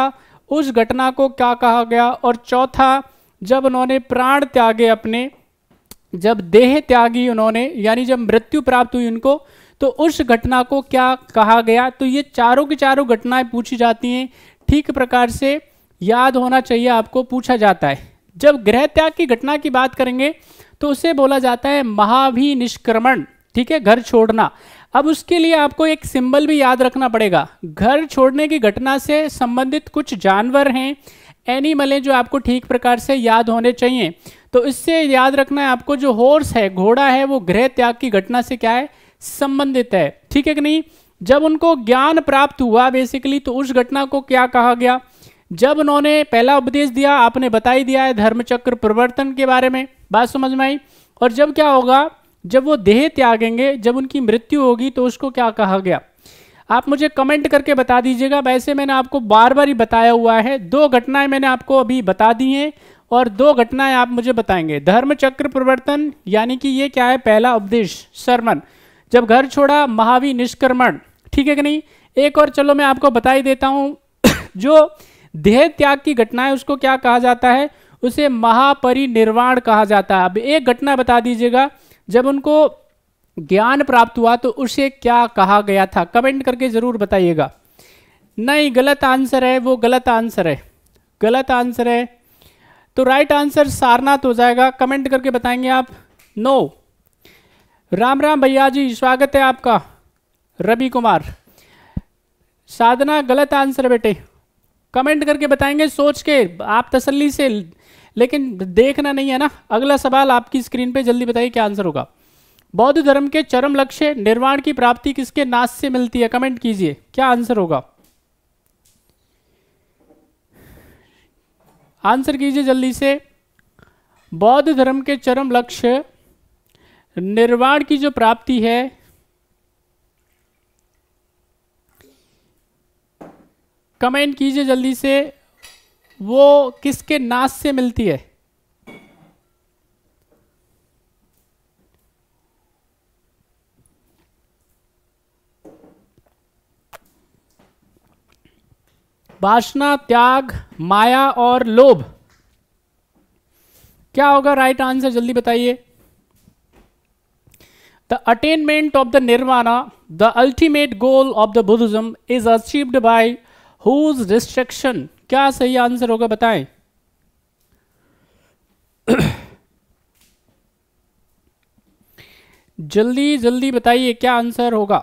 उस घटना को क्या कहा गया और चौथा जब उन्होंने प्राण त्यागे अपने जब देह त्यागी उन्होंने यानी जब मृत्यु प्राप्त हुई उनको तो उस घटना को क्या कहा गया तो ये चारों की चारों घटनाएं पूछी जाती हैं ठीक प्रकार से याद होना चाहिए आपको पूछा जाता है जब गृह त्याग की घटना की बात करेंगे तो उसे बोला जाता है महाभिनिष्क्रमण ठीक है घर छोड़ना अब उसके लिए आपको एक सिंबल भी याद रखना पड़ेगा घर छोड़ने की घटना से संबंधित कुछ जानवर हैं एनिमल हैं जो आपको ठीक प्रकार से याद होने चाहिए तो इससे याद रखना है आपको जो हॉर्स है घोड़ा है वो गृह त्याग की घटना से क्या है संबंधित है ठीक है कि नहीं जब उनको ज्ञान प्राप्त हुआ बेसिकली तो उस घटना को क्या कहा गया जब उन्होंने पहला उपदेश दिया आपने बताई दिया है धर्मचक्र प्रवर्तन के बारे में बात समझ में आई और जब क्या होगा जब वो देह त्यागेंगे जब उनकी मृत्यु होगी तो उसको क्या कहा गया आप मुझे कमेंट करके बता दीजिएगा वैसे मैंने आपको बार बार ही बताया हुआ है दो घटनाएं मैंने आपको अभी बता दी हैं और दो घटनाएं आप मुझे बताएंगे धर्म चक्र प्रवर्तन यानी कि ये क्या है पहला उपदेश शर्मन जब घर छोड़ा महावी निष्क्रमण ठीक है कि नहीं एक और चलो मैं आपको बता ही देता हूँ [coughs] जो देह त्याग की घटना है उसको क्या कहा जाता है उसे महापरिनिर्वाण कहा जाता है अब एक घटना बता दीजिएगा जब उनको ज्ञान प्राप्त हुआ तो उसे क्या कहा गया था कमेंट करके ज़रूर बताइएगा नहीं गलत आंसर है वो गलत आंसर है गलत आंसर है तो राइट आंसर सारनाथ हो जाएगा कमेंट करके बताएंगे आप नो राम राम भैया जी स्वागत है आपका रवि कुमार साधना गलत आंसर है बेटे कमेंट करके बताएंगे सोच के आप तसल्ली से लेकिन देखना नहीं है ना अगला सवाल आपकी स्क्रीन पे जल्दी बताइए क्या आंसर होगा बौद्ध धर्म के चरम लक्ष्य निर्वाण की प्राप्ति किसके नाश से मिलती है कमेंट कीजिए क्या आंसर होगा आंसर कीजिए जल्दी से बौद्ध धर्म के चरम लक्ष्य निर्वाण की जो प्राप्ति है कमेंट कीजिए जल्दी से वो किसके नाश से मिलती है वासना त्याग माया और लोभ क्या होगा राइट आंसर जल्दी बताइए the attainment of the nirvana the ultimate goal of the Buddhism is achieved by whose restriction क्या सही आंसर होगा बताएं [clears throat] जल्दी जल्दी बताइए क्या आंसर होगा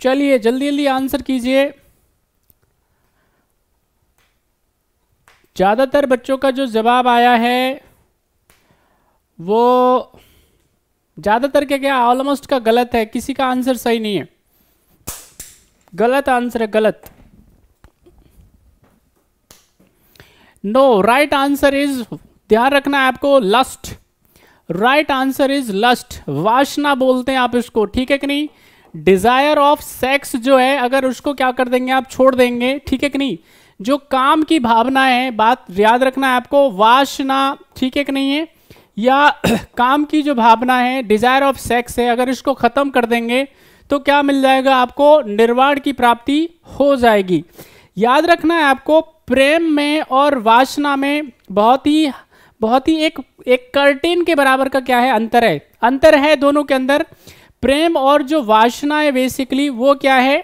चलिए जल्दी जल्दी आंसर कीजिए ज़्यादातर बच्चों का जो जवाब आया है वो ज़्यादातर क्या क्या ऑलमोस्ट का गलत है किसी का आंसर सही नहीं है गलत आंसर है गलत नो राइट आंसर इज ध्यान रखना है आपको lust right answer is lust वासना बोलते हैं आप इसको ठीक है कि नहीं डिजायर ऑफ सेक्स जो है अगर उसको क्या कर देंगे आप छोड़ देंगे ठीक है कि नहीं जो काम की भावना है बात याद रखना है आपको वासना ठीक है कि नहीं है या [clears throat] काम की जो भावना है डिजायर ऑफ सेक्स है अगर इसको खत्म कर देंगे तो क्या मिल जाएगा आपको निर्वाण की प्राप्ति हो जाएगी याद रखना है आपको प्रेम में और वासना में बहुत ही बहुत ही एक एक कर्टेन के बराबर का क्या है अंतर है अंतर है दोनों के अंदर प्रेम और जो वासना है बेसिकली वो क्या है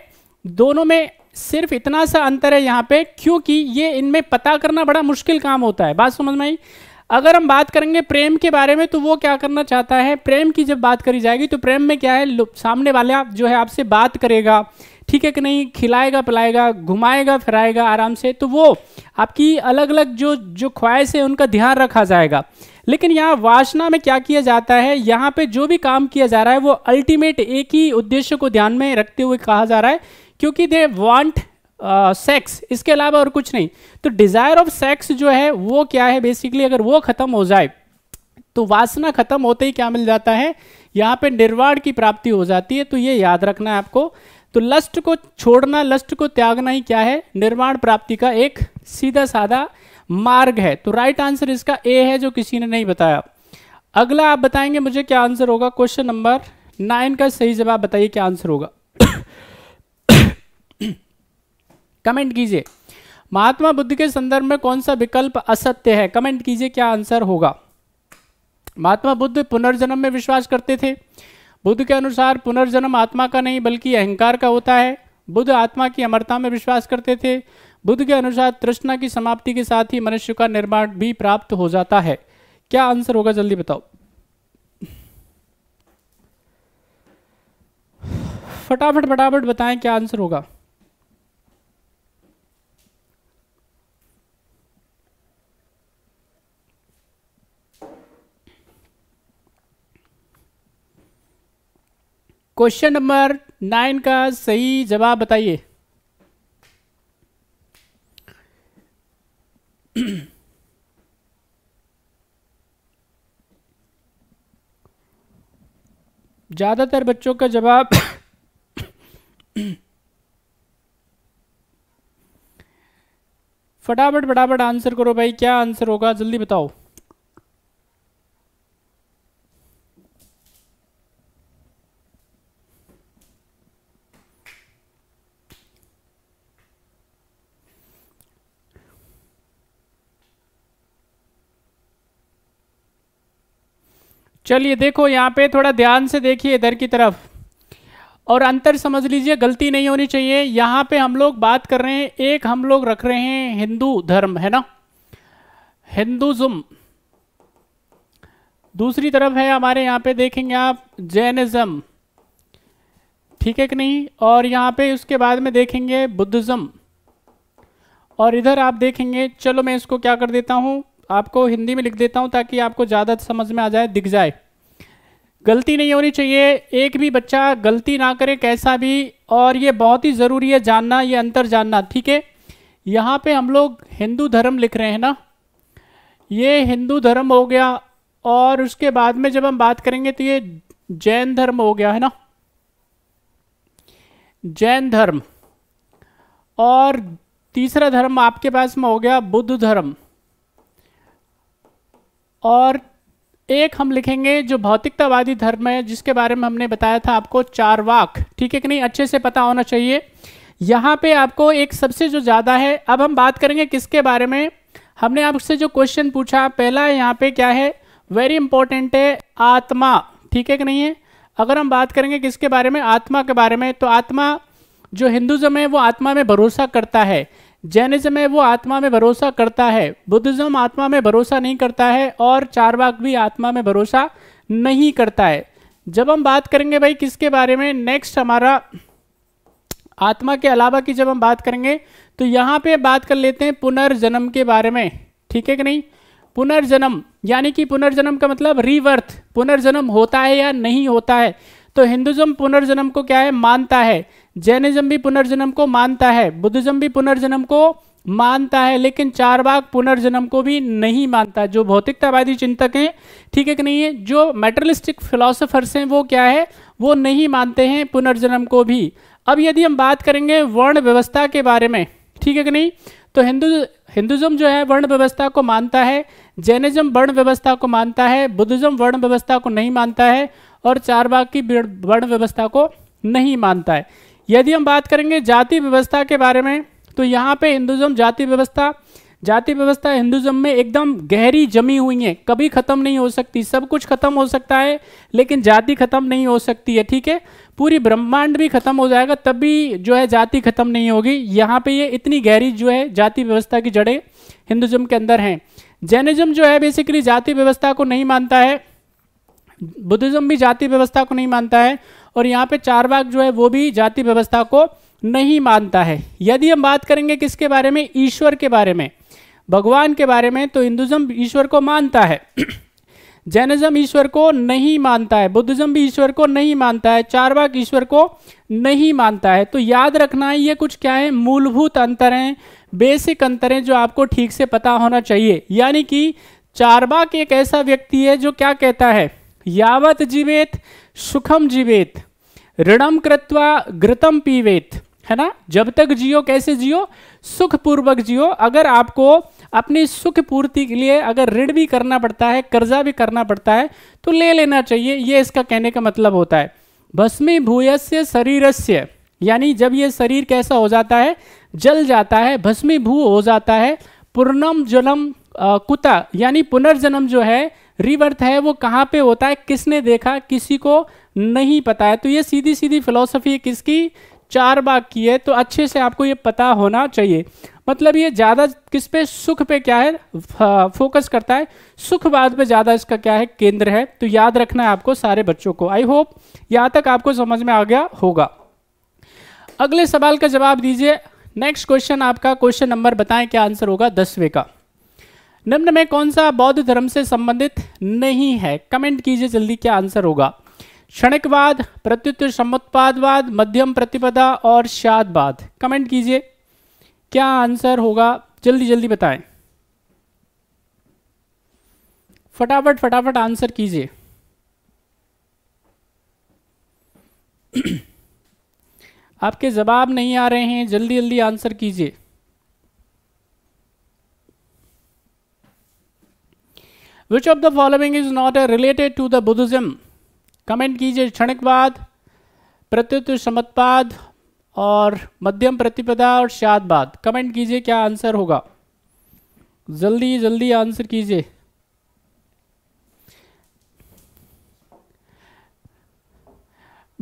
दोनों में सिर्फ इतना सा अंतर है यहाँ पे क्योंकि ये इनमें पता करना बड़ा मुश्किल काम होता है बात समझ में आई अगर हम बात करेंगे प्रेम के बारे में तो वो क्या करना चाहता है प्रेम की जब बात करी जाएगी तो प्रेम में क्या है सामने वाला जो है आपसे बात करेगा ठीक है कि नहीं खिलाएगा पिलाएगा घुमाएगा फिराएगा आराम से तो वो आपकी अलग अलग जो जो ख्वाहिश है उनका ध्यान रखा जाएगा लेकिन यहाँ वासना में क्या किया जाता है यहाँ पे जो भी काम किया जा रहा है वो अल्टीमेट एक ही उद्देश्य को ध्यान में रखते हुए कहा जा रहा है क्योंकि दे वांट सेक्स इसके अलावा और कुछ नहीं तो डिज़ायर ऑफ सेक्स जो है वो क्या है बेसिकली अगर वो ख़त्म हो जाए तो वासना खत्म होते ही क्या मिल जाता है यहाँ पे निर्वाण की प्राप्ति हो जाती है तो ये याद रखना है आपको तो लस्ट को छोड़ना लस्ट को त्यागना ही क्या है निर्वाण प्राप्ति का एक सीधा साधा मार्ग है तो राइट आंसर इसका ए है जो किसी ने नहीं बताया अगला आप बताएंगे मुझे क्या आंसर होगा क्वेश्चन नंबर नाइन का सही जवाब बताइए क्या आंसर होगा कमेंट कीजिए महात्मा बुद्ध के संदर्भ में कौन सा विकल्प असत्य है कमेंट कीजिए क्या आंसर होगा महात्मा बुद्ध पुनर्जन्म में विश्वास करते थे बुद्ध के अनुसार पुनर्जन्म आत्मा का नहीं बल्कि अहंकार का होता है बुद्ध आत्मा की अमरता में विश्वास करते थे बुद्ध के अनुसार तृष्णा की समाप्ति के साथ ही मनुष्य का निर्माण भी प्राप्त हो जाता है क्या आंसर होगा जल्दी बताओ फटाफट फटाफट बताएं क्या आंसर होगा क्वेश्चन नंबर नाइन का सही जवाब बताइए ज़्यादातर बच्चों का जवाब फटाफट फटाफट आंसर करो भाई क्या आंसर होगा जल्दी बताओ चलिए देखो यहाँ पे थोड़ा ध्यान से देखिए इधर की तरफ और अंतर समझ लीजिए गलती नहीं होनी चाहिए यहाँ पे हम लोग बात कर रहे हैं एक हम लोग रख रहे हैं हिंदू धर्म है ना हिंदुज़म दूसरी तरफ है हमारे यहाँ पे देखेंगे आप जैनिज़्म ठीक है कि नहीं और यहाँ पे उसके बाद में देखेंगे बुद्धिज़्म और इधर आप देखेंगे चलो मैं इसको क्या कर देता हूँ आपको हिंदी में लिख देता हूं ताकि आपको ज़्यादा समझ में आ जाए दिख जाए गलती नहीं होनी चाहिए एक भी बच्चा गलती ना करे कैसा भी और ये बहुत ही ज़रूरी है जानना ये अंतर जानना ठीक है यहाँ पे हम लोग हिंदू धर्म लिख रहे हैं ना ये हिंदू धर्म हो गया और उसके बाद में जब हम बात करेंगे तो ये जैन धर्म हो गया है ना जैन धर्म और तीसरा धर्म आपके पास में हो गया बुद्ध धर्म और एक हम लिखेंगे जो भौतिकतावादी धर्म है जिसके बारे में हमने बताया था आपको चार वाक ठीक है कि नहीं अच्छे से पता होना चाहिए यहाँ पे आपको एक सबसे जो ज़्यादा है अब हम बात करेंगे किसके बारे में हमने आपसे जो क्वेश्चन पूछा पहला यहाँ पे क्या है वेरी इंपॉर्टेंट है आत्मा ठीक है कि नहीं है अगर हम बात करेंगे किसके बारे में आत्मा के बारे में तो आत्मा जो हिंदुज़म है वो आत्मा में भरोसा करता है जैनिज्म है वो आत्मा में भरोसा करता है बुद्धिज्म आत्मा में भरोसा नहीं करता है और चारवाक भी आत्मा में भरोसा नहीं करता है जब हम बात करेंगे भाई किसके बारे में नेक्स्ट हमारा आत्मा के अलावा की जब हम बात करेंगे तो यहाँ पे बात कर लेते हैं पुनर्जन्म के बारे में ठीक है कि नहीं पुनर्जन्म यानी कि पुनर्जन्म का मतलब रीवर्थ पुनर्जन्म होता है या नहीं होता है तो हिंदुज्म पुनर्जन्म को क्या है मानता है जैनिज्म भी पुनर्जन्म को मानता है बुद्धिज्म भी पुनर्जन्म को मानता है लेकिन चार बाग पुनर्जन्म को भी नहीं मानता जो भौतिकतावादी चिंतक हैं ठीक है कि नहीं है जो मेटरलिस्टिक फिलोसफर्स हैं वो क्या है वो नहीं मानते हैं पुनर्जन्म को भी अब यदि हम बात करेंगे वर्ण व्यवस्था के बारे में ठीक है कि नहीं तो हिंदू हिंदुज्म जो है वर्ण व्यवस्था को मानता है जैनिज्म वर्ण व्यवस्था को मानता है बुद्धिज़्म वर्ण व्यवस्था को नहीं मानता है और चार की वर्ण व्यवस्था को नहीं मानता है यदि हम बात करेंगे जाति व्यवस्था के बारे में तो यहाँ पे हिंदुज़म जाति व्यवस्था जाति व्यवस्था हिंदुज़म में एकदम गहरी जमी हुई है कभी ख़त्म नहीं हो सकती सब कुछ ख़त्म हो सकता है लेकिन जाति ख़त्म नहीं हो सकती है ठीक है पूरी ब्रह्मांड भी ख़त्म हो जाएगा तब भी जो है जाति ख़त्म नहीं होगी यहाँ पे ये इतनी गहरी जो है जाति व्यवस्था की जड़ें हिंदुज़म के अंदर हैं जैनिज़्म जो है बेसिकली जाति व्यवस्था को नहीं मानता है बुद्धिज़्म भी जाति व्यवस्था को नहीं मानता है और यहाँ पे बाग जो है वो भी जाति व्यवस्था को नहीं मानता है यदि हम बात करेंगे किसके बारे में ईश्वर के बारे में भगवान के बारे में तो हिंदुज़म ईश्वर को मानता है [clears throat] जैनिज्म ईश्वर को नहीं मानता है बुद्धिज्म भी ईश्वर को नहीं मानता है चार ईश्वर को नहीं मानता है तो याद रखना है ये कुछ क्या है मूलभूत अंतर हैं बेसिक अंतर हैं जो आपको ठीक से पता होना चाहिए यानी कि चारवाक एक ऐसा व्यक्ति है जो क्या कहता है यावत जीवेत सुखम जीवेत ऋणम कृत्वा घृतम पीवेत है ना जब तक जियो कैसे जियो सुखपूर्वक जियो अगर आपको अपनी सुख पूर्ति के लिए अगर ऋण भी करना पड़ता है कर्जा भी करना पड़ता है तो ले लेना चाहिए ये इसका कहने का मतलब होता है भस्मी भूयस्य शरीरस्य यानी जब ये शरीर कैसा हो जाता है जल जाता है भस्मी भू हो जाता है पूर्णम जन्म कुता यानी पुनर्जन्म जो है रिवर्थ है वो कहाँ पे होता है किसने देखा किसी को नहीं पता है तो ये सीधी सीधी फिलोसफी किसकी चार बाग की है तो अच्छे से आपको ये पता होना चाहिए मतलब ये ज़्यादा किस पे सुख पे क्या है फोकस करता है सुखवाद पे ज़्यादा इसका क्या है केंद्र है तो याद रखना है आपको सारे बच्चों को आई होप यहाँ तक आपको समझ में आ गया होगा अगले सवाल का जवाब दीजिए नेक्स्ट क्वेश्चन आपका क्वेश्चन नंबर बताएं क्या आंसर होगा दसवें का निम्न में कौन सा बौद्ध धर्म से संबंधित नहीं है कमेंट कीजिए जल्दी क्या आंसर होगा क्षणिकवाद प्रत्युत्तर समुत्पादवाद मध्यम प्रतिपदा और शादवाद कमेंट कीजिए क्या आंसर होगा जल्दी जल्दी बताएं फटाफट फटाफट आंसर कीजिए [clears throat] आपके जवाब नहीं आ रहे हैं जल्दी जल्दी आंसर कीजिए which of the following is not related to the Buddhism comment कीजिए क्षणिकवाद प्रत्युत्व समत्पाद और मध्यम प्रतिपदा और शादवाद कमेंट कीजिए क्या आंसर होगा जल्दी जल्दी आंसर कीजिए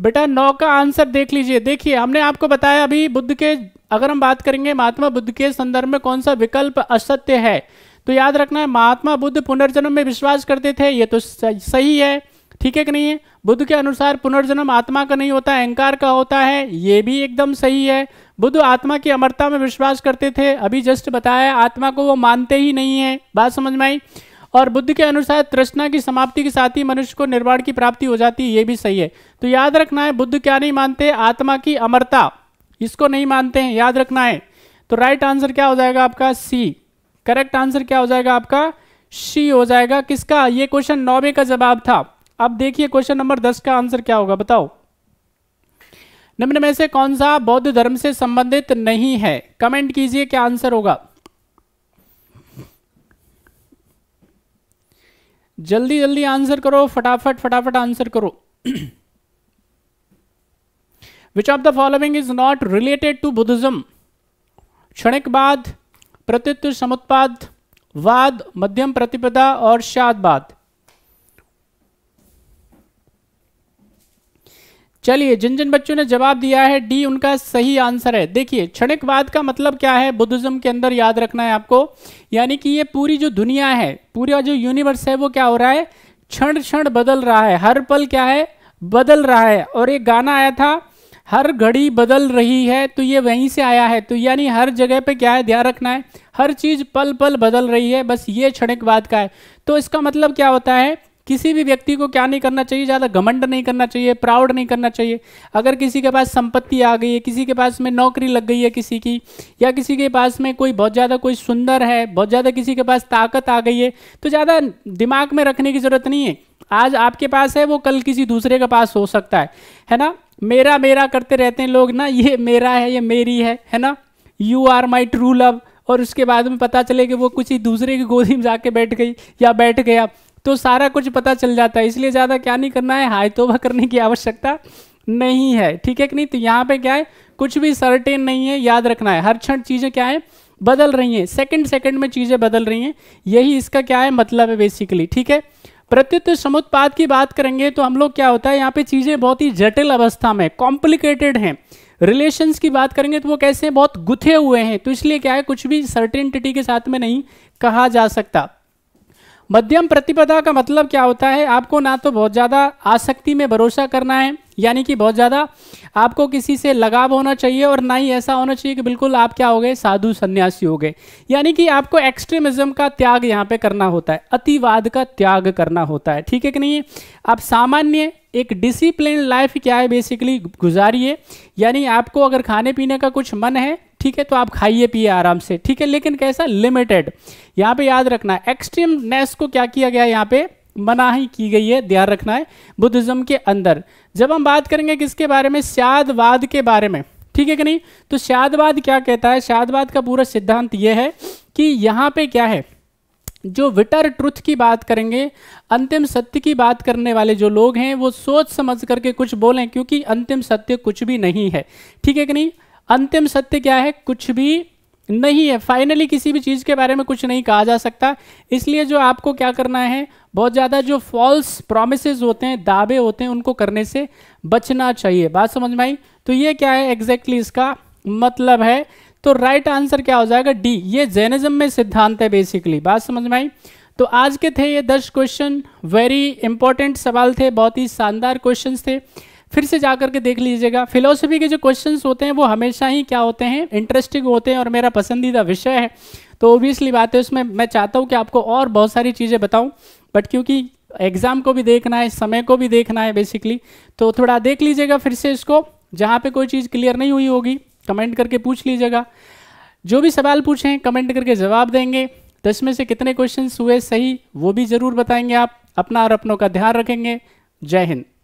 बेटा नौ का आंसर देख लीजिए देखिए हमने आपको बताया अभी बुद्ध के अगर हम बात करेंगे महात्मा बुद्ध के संदर्भ में कौन सा विकल्प असत्य है तो याद रखना है महात्मा बुद्ध पुनर्जन्म में विश्वास करते थे ये तो सही है ठीक है कि नहीं है बुद्ध के अनुसार पुनर्जन्म आत्मा का नहीं होता अहंकार का होता है ये भी एकदम सही है बुद्ध आत्मा की अमरता में विश्वास करते थे अभी जस्ट बताया आत्मा को वो मानते ही नहीं है बात समझ में आई और बुद्ध के अनुसार तृष्णा की समाप्ति के साथ ही मनुष्य को निर्वाण की प्राप्ति हो जाती है ये भी सही है तो याद रखना है बुद्ध क्या नहीं मानते आत्मा की अमरता इसको नहीं मानते हैं याद रखना है तो राइट आंसर क्या हो जाएगा आपका सी करेक्ट आंसर क्या हो जाएगा आपका सी हो जाएगा किसका ये क्वेश्चन नौवे का जवाब था अब देखिए क्वेश्चन नंबर दस का आंसर क्या होगा बताओ निम्न में से कौन सा बौद्ध धर्म से संबंधित नहीं है कमेंट कीजिए क्या आंसर होगा जल्दी जल्दी आंसर करो फटाफट फटाफट आंसर करो which of the following is not related to Buddhism क्षणिकवाद प्रतित्व समुत्पाद वाद मध्यम प्रतिपदा और शाद बाद चलिए जिन जिन बच्चों ने जवाब दिया है डी उनका सही आंसर है देखिए क्षणिकवाद का मतलब क्या है बुद्धिज्म के अंदर याद रखना है आपको यानी कि ये पूरी जो दुनिया है पूरा जो यूनिवर्स है वो क्या हो रहा है क्षण क्षण बदल रहा है हर पल क्या है बदल रहा है और एक गाना आया था हर घड़ी बदल रही है तो ये वहीं से आया है तो यानी हर जगह पे क्या है ध्यान रखना है हर चीज़ पल पल बदल रही है बस ये क्षणिकवाद का है तो इसका मतलब क्या होता है किसी भी व्यक्ति को क्या नहीं करना चाहिए ज़्यादा घमंड नहीं करना चाहिए प्राउड नहीं करना चाहिए अगर किसी के पास संपत्ति आ गई है किसी के पास में नौकरी लग गई है किसी की या किसी के पास में कोई बहुत ज़्यादा कोई सुंदर है बहुत ज़्यादा किसी के पास ताकत आ गई है तो ज़्यादा दिमाग में रखने की ज़रूरत नहीं है आज आपके पास है वो कल किसी दूसरे के पास हो सकता है है ना मेरा मेरा करते रहते हैं लोग ना ये मेरा है ये मेरी है है ना you are my true love और उसके बाद में पता चले कि वो कुछ दूसरे की गोदी में जाके बैठ गई या बैठ गया तो सारा कुछ पता चल जाता है इसलिए ज़्यादा क्या नहीं करना है हाई तोबा करने की आवश्यकता नहीं है ठीक है कि नहीं तो यहाँ पे क्या है कुछ भी सर्टेन नहीं है याद रखना है हर क्षण चीज़ें क्या है बदल रही हैं सेकंड सेकंड में चीज़ें बदल रही हैं यही इसका क्या है मतलब है बेसिकली ठीक है प्रत्युत्व समुत्पाद की बात करेंगे तो हम लोग क्या होता है यहाँ पे चीज़ें बहुत ही जटिल अवस्था में कॉम्प्लिकेटेड हैं रिलेशंस की बात करेंगे तो वो कैसे बहुत गुथे हुए हैं तो इसलिए क्या है कुछ भी सर्टेनिटी के साथ में नहीं कहा जा सकता मध्यम प्रतिपदा का मतलब क्या होता है आपको ना तो बहुत ज़्यादा आसक्ति में भरोसा करना है यानी कि बहुत ज़्यादा आपको किसी से लगाव होना चाहिए और ना ही ऐसा होना चाहिए कि बिल्कुल आप क्या हो गए साधु सन्यासी हो गए यानी कि आपको एक्सट्रीमिज्म का त्याग यहाँ पे करना होता है अतिवाद का त्याग करना होता है ठीक है कि नहीं आप सामान्य एक डिसिप्लिन लाइफ क्या है बेसिकली गुजारिए यानी आपको अगर खाने पीने का कुछ मन है ठीक है तो आप खाइए पिए आराम से ठीक है लेकिन कैसा लिमिटेड यहाँ पे याद रखना है एक्सट्रीमनेस को क्या किया गया यहाँ पे मनाही की गई है ध्यान रखना है बुद्धिज्म के अंदर जब हम बात करेंगे किसके बारे में श्यादवाद के बारे में ठीक है कि नहीं तो शादवाद क्या कहता है शादवाद का पूरा सिद्धांत यह है कि यहाँ पे क्या है जो विटर ट्रुथ की बात करेंगे अंतिम सत्य की बात करने वाले जो लोग हैं वो सोच समझ करके कुछ बोलें क्योंकि अंतिम सत्य कुछ भी नहीं है ठीक है कि नहीं अंतिम सत्य क्या है कुछ भी नहीं है फाइनली किसी भी चीज़ के बारे में कुछ नहीं कहा जा सकता इसलिए जो आपको क्या करना है बहुत ज़्यादा जो फॉल्स प्रोमिस होते हैं दावे होते हैं उनको करने से बचना चाहिए बात समझ में आई तो ये क्या है एग्जैक्टली exactly इसका मतलब है तो राइट आंसर क्या हो जाएगा डी ये जैनिज्म में सिद्धांत है बेसिकली बात समझ में आई तो आज के थे ये दस क्वेश्चन वेरी इंपॉर्टेंट सवाल थे बहुत ही शानदार क्वेश्चन थे फिर से जा करके देख लीजिएगा फिलोसफी के जो क्वेश्चंस होते हैं वो हमेशा ही क्या होते हैं इंटरेस्टिंग होते हैं और मेरा पसंदीदा विषय है तो ओबियसली बात है उसमें मैं चाहता हूँ कि आपको और बहुत सारी चीज़ें बताऊँ बट क्योंकि एग्ज़ाम को भी देखना है समय को भी देखना है बेसिकली तो थोड़ा देख लीजिएगा फिर से इसको जहाँ पर कोई चीज़ क्लियर नहीं हुई होगी कमेंट करके पूछ लीजिएगा जो भी सवाल पूछें कमेंट करके जवाब देंगे दस में से कितने क्वेश्चन हुए सही वो भी ज़रूर बताएंगे आप अपना और अपनों का ध्यान रखेंगे जय हिंद